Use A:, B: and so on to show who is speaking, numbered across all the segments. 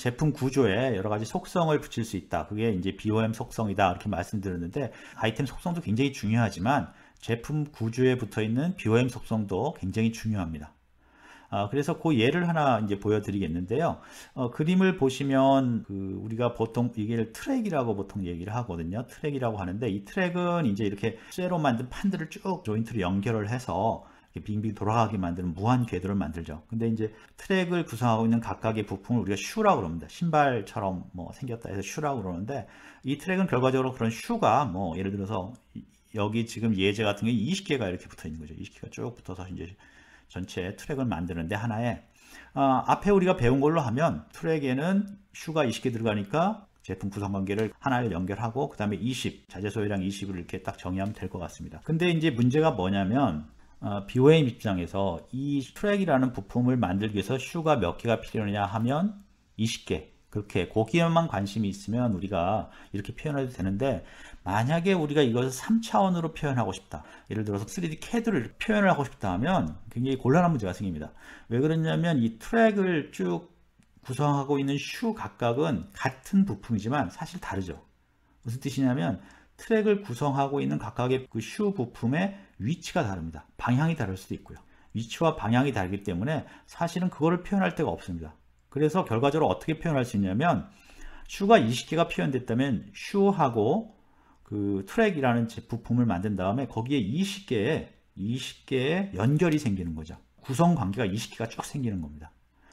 A: 제품 구조에 여러 가지 속성을 붙일 수 있다. 그게 이제 BOM 속성이다. 이렇게 말씀드렸는데 아이템 속성도 굉장히 중요하지만 제품 구조에 붙어 있는 BOM 속성도 굉장히 중요합니다. 아, 그래서 그 예를 하나 이제 보여드리겠는데요. 어, 그림을 보시면 그 우리가 보통 이게 트랙이라고 보통 얘기를 하거든요. 트랙이라고 하는데 이 트랙은 이제 이렇게 쇠로 만든 판들을 쭉 조인트로 연결을 해서 빙빙 돌아가게 만드는 무한 궤도를 만들죠. 근데 이제 트랙을 구성하고 있는 각각의 부품을 우리가 슈라고 그럽니다. 신발처럼 뭐 생겼다 해서 슈라고 그러는데 이 트랙은 결과적으로 그런 슈가 뭐 예를 들어서 여기 지금 예제 같은 게 20개가 이렇게 붙어 있는 거죠. 20개가 쭉 붙어서 이제 전체 트랙을 만드는데 하나에 아, 앞에 우리가 배운 걸로 하면 트랙에는 슈가 20개 들어가니까 제품 구성 관계를 하나를 연결하고 그 다음에 20 자재 소유량 20을 이렇게 딱 정의하면 될 것 같습니다 근데 이제 문제가 뭐냐면 어, BOM 입장에서 이 트랙이라는 부품을 만들기 위해서 슈가 몇 개가 필요하냐 하면 20개 그렇게 고기에만 관심이 있으면 우리가 이렇게 표현해도 되는데 만약에 우리가 이것을 3차원으로 표현하고 싶다 예를 들어서 3D CAD를 표현을 하고 싶다 하면 굉장히 곤란한 문제가 생깁니다 왜 그러냐면 이 트랙을 쭉 구성하고 있는 슈 각각은 같은 부품이지만 사실 다르죠 무슨 뜻이냐면 트랙을 구성하고 있는 각각의 그 슈 부품의 위치가 다릅니다. 방향이 다를 수도 있고요. 위치와 방향이 다르기 때문에 사실은 그거를 표현할 데가 없습니다. 그래서 결과적으로 어떻게 표현할 수 있냐면 슈가 20개가 표현됐다면 슈하고 그 트랙이라는 부품을 만든 다음에 거기에 20개의 20개의 연결이 생기는 거죠. 구성 관계가 20개가 쭉 생기는 겁니다.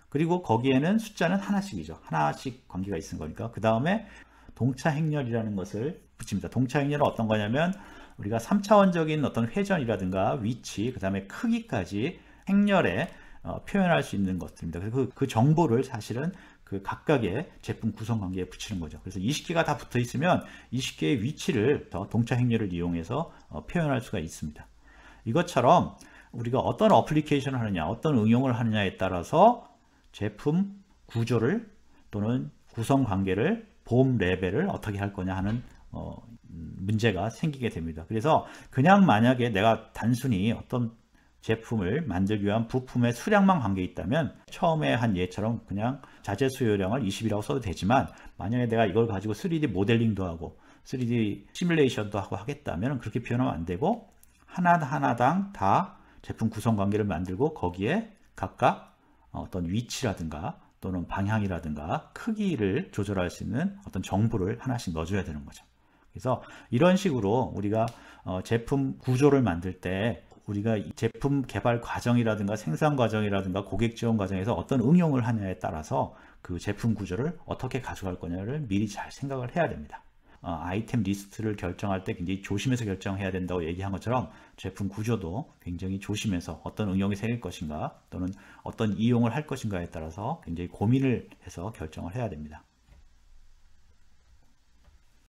A: 그리고 거기에는 숫자는 하나씩이죠. 하나씩 관계가 있는 거니까 그 다음에 동차 행렬이라는 것을 붙입니다. 동차행렬은 어떤 거냐면 우리가 3차원적인 어떤 회전이라든가 위치, 그 다음에 크기까지 행렬에 어, 표현할 수 있는 것들입니다. 그래서 그, 그 정보를 사실은 그 각각의 제품 구성 관계에 붙이는 거죠. 그래서 20개가 다 붙어 있으면 20개의 위치를 더 동차 행렬을 이용해서 어, 표현할 수가 있습니다. 이것처럼 우리가 어떤 어플리케이션을 하느냐, 어떤 응용을 하느냐에 따라서 제품 구조를 또는 구성 관계를 봄 레벨을 어떻게 할 거냐 하는 어, 문제가 생기게 됩니다. 그래서 그냥 만약에 내가 단순히 어떤 제품을 만들기 위한 부품의 수량만 관계 있다면 처음에 한 예처럼 그냥 자재 수요량을 20이라고 써도 되지만 만약에 내가 이걸 가지고 3D 모델링도 하고 3D 시뮬레이션도 하고 하겠다면 그렇게 표현하면 안 되고 하나하나당 다 제품 구성 관계를 만들고 거기에 각각 어떤 위치라든가 또는 방향이라든가 크기를 조절할 수 있는 어떤 정보를 하나씩 넣어줘야 되는 거죠. 그래서 이런 식으로 우리가 어, 제품 구조를 만들 때 우리가 제품 개발 과정이라든가 생산 과정이라든가 고객 지원 과정에서 어떤 응용을 하냐에 따라서 그 제품 구조를 어떻게 가져갈 거냐를 미리 잘 생각을 해야 됩니다. 어, 아이템 리스트를 결정할 때 굉장히 조심해서 결정해야 된다고 얘기한 것처럼 제품 구조도 굉장히 조심해서 어떤 응용이 생길 것인가 또는 어떤 이용을 할 것인가에 따라서 굉장히 고민을 해서 결정을 해야 됩니다.